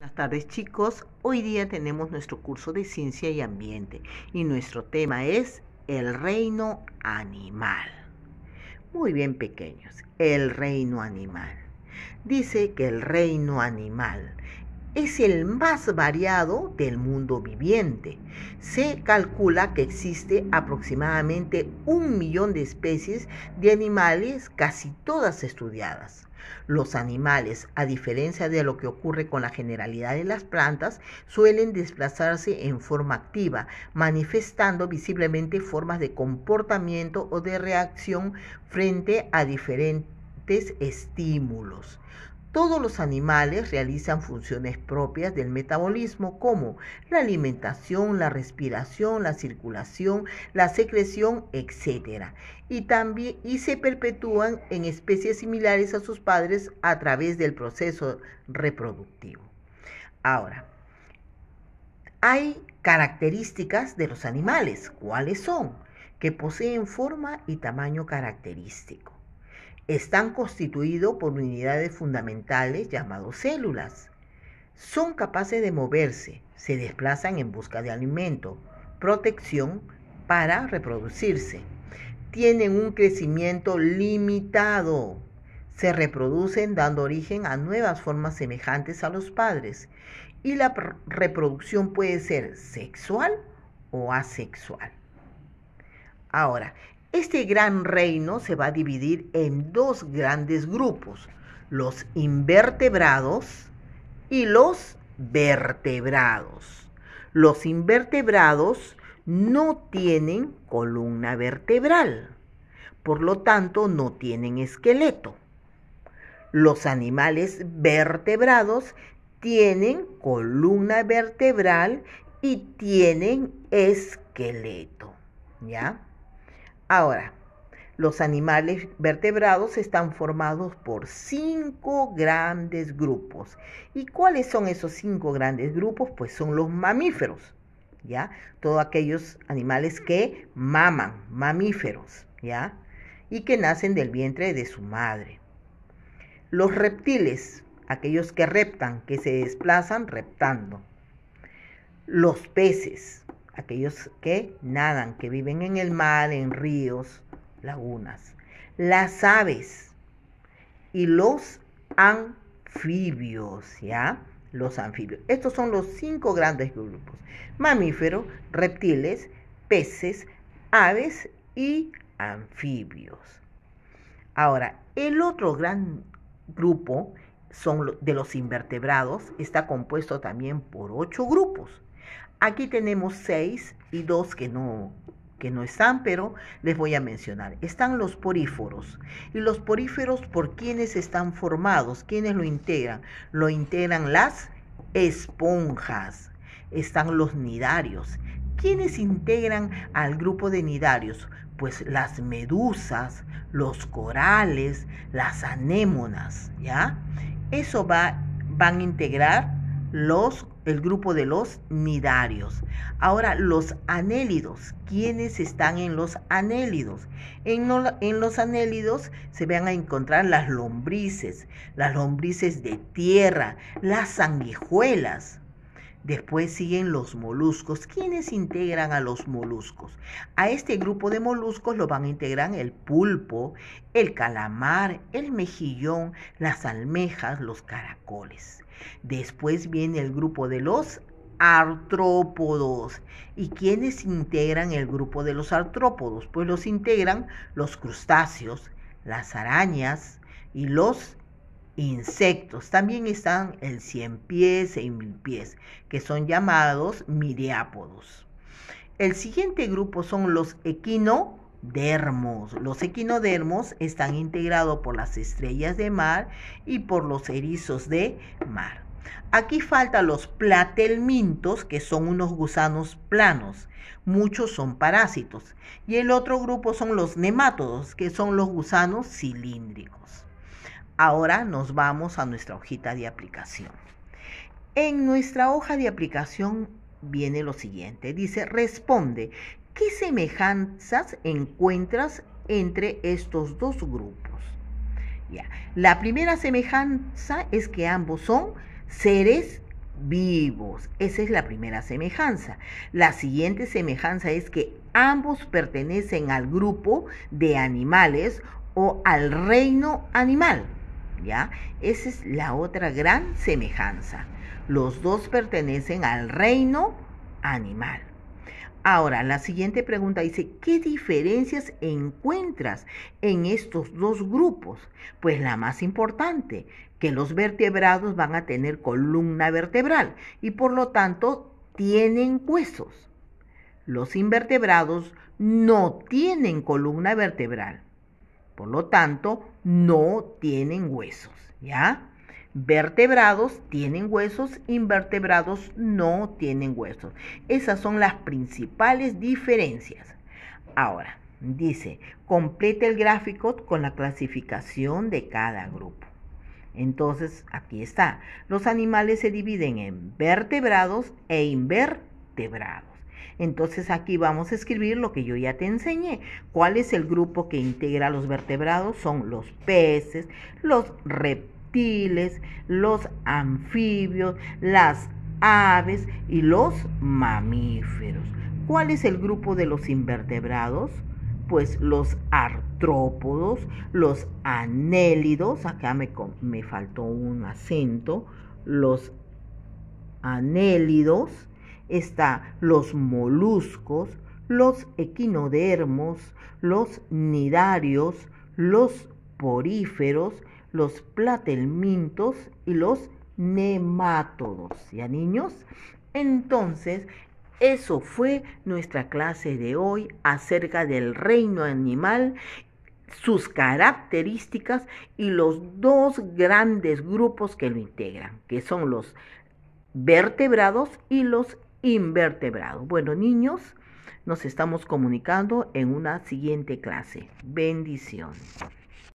Buenas tardes chicos, hoy día tenemos nuestro curso de ciencia y ambiente y nuestro tema es el reino animal. Muy bien pequeños, el reino animal. Dice que el reino animal es el más variado del mundo viviente. Se calcula que existe aproximadamente un millón de especies de animales, casi todas estudiadas. Los animales, a diferencia de lo que ocurre con la generalidad de las plantas, suelen desplazarse en forma activa, manifestando visiblemente formas de comportamiento o de reacción frente a diferentes estímulos. Todos los animales realizan funciones propias del metabolismo como la alimentación, la respiración, la circulación, la secreción, etc. Y también y se perpetúan en especies similares a sus padres a través del proceso reproductivo. Ahora, hay características de los animales. ¿Cuáles son? Que poseen forma y tamaño característico están constituidos por unidades fundamentales llamadas células. Son capaces de moverse, se desplazan en busca de alimento, protección para reproducirse. Tienen un crecimiento limitado. Se reproducen dando origen a nuevas formas semejantes a los padres. Y la reproducción puede ser sexual o asexual. Ahora, este gran reino se va a dividir en dos grandes grupos, los invertebrados y los vertebrados. Los invertebrados no tienen columna vertebral, por lo tanto no tienen esqueleto. Los animales vertebrados tienen columna vertebral y tienen esqueleto, ¿ya? Ahora, los animales vertebrados están formados por cinco grandes grupos. ¿Y cuáles son esos cinco grandes grupos? Pues son los mamíferos, ¿ya? Todos aquellos animales que maman, mamíferos, ¿ya? Y que nacen del vientre de su madre. Los reptiles, aquellos que reptan, que se desplazan reptando. Los peces, aquellos que nadan, que viven en el mar, en ríos, lagunas, las aves y los anfibios, ¿ya? Los anfibios. Estos son los cinco grandes grupos. Mamíferos, reptiles, peces, aves y anfibios. Ahora, el otro gran grupo son de los invertebrados, está compuesto también por ocho grupos. Aquí tenemos seis y dos que no, que no están, pero les voy a mencionar. Están los poríforos. ¿Y los poríferos por quiénes están formados? ¿Quiénes lo integran? Lo integran las esponjas. Están los nidarios. ¿Quiénes integran al grupo de nidarios? Pues las medusas, los corales, las anémonas, ¿ya? Eso va, van a integrar los el grupo de los nidarios. Ahora, los anélidos. ¿Quiénes están en los anélidos? En, los anélidos se van a encontrar las lombrices, las lombrices de tierra, las sanguijuelas. Después siguen los moluscos. ¿Quiénes integran a los moluscos? A este grupo de moluscos lo van a integrar el pulpo, el calamar, el mejillón, las almejas, los caracoles. Después viene el grupo de los artrópodos. ¿Y quiénes integran el grupo de los artrópodos? Pues los integran los crustáceos, las arañas y los insectos. También están el cien pies y e mil pies, que son llamados miriápodos. El siguiente grupo son los equino dermos. Los equinodermos están integrados por las estrellas de mar y por los erizos de mar. Aquí faltan los platelmintos, que son unos gusanos planos. Muchos son parásitos. Y el otro grupo son los nemátodos, que son los gusanos cilíndricos. Ahora nos vamos a nuestra hojita de aplicación. En nuestra hoja de aplicación viene lo siguiente. Dice, responde ¿Qué semejanzas encuentras entre estos dos grupos? Ya. La primera semejanza es que ambos son seres vivos. Esa es la primera semejanza. La siguiente semejanza es que ambos pertenecen al grupo de animales o al reino animal. ¿Ya? Esa es la otra gran semejanza. Los dos pertenecen al reino animal. Ahora, la siguiente pregunta dice, ¿qué diferencias encuentras en estos dos grupos? Pues la más importante, que los vertebrados van a tener columna vertebral y por lo tanto tienen huesos. Los invertebrados no tienen columna vertebral, por lo tanto no tienen huesos, ¿ya? vertebrados tienen huesos, invertebrados no tienen huesos. Esas son las principales diferencias. Ahora, dice, complete el gráfico con la clasificación de cada grupo. Entonces, aquí está. Los animales se dividen en vertebrados e invertebrados. Entonces aquí vamos a escribir lo que yo ya te enseñé. ¿Cuál es el grupo que integra los vertebrados? Son los peces, los reptiles los anfibios, las aves y los mamíferos. ¿Cuál es el grupo de los invertebrados? Pues los artrópodos, los anélidos, acá me, me faltó un acento, los anélidos, está los moluscos, los equinodermos, los nidarios, los poríferos, los platelmintos y los nemátodos. ¿Ya niños? Entonces, eso fue nuestra clase de hoy acerca del reino animal sus características y los dos grandes grupos que lo integran, que son los vertebrados y los invertebrados. Bueno, niños, nos estamos comunicando en una siguiente clase. Bendiciones.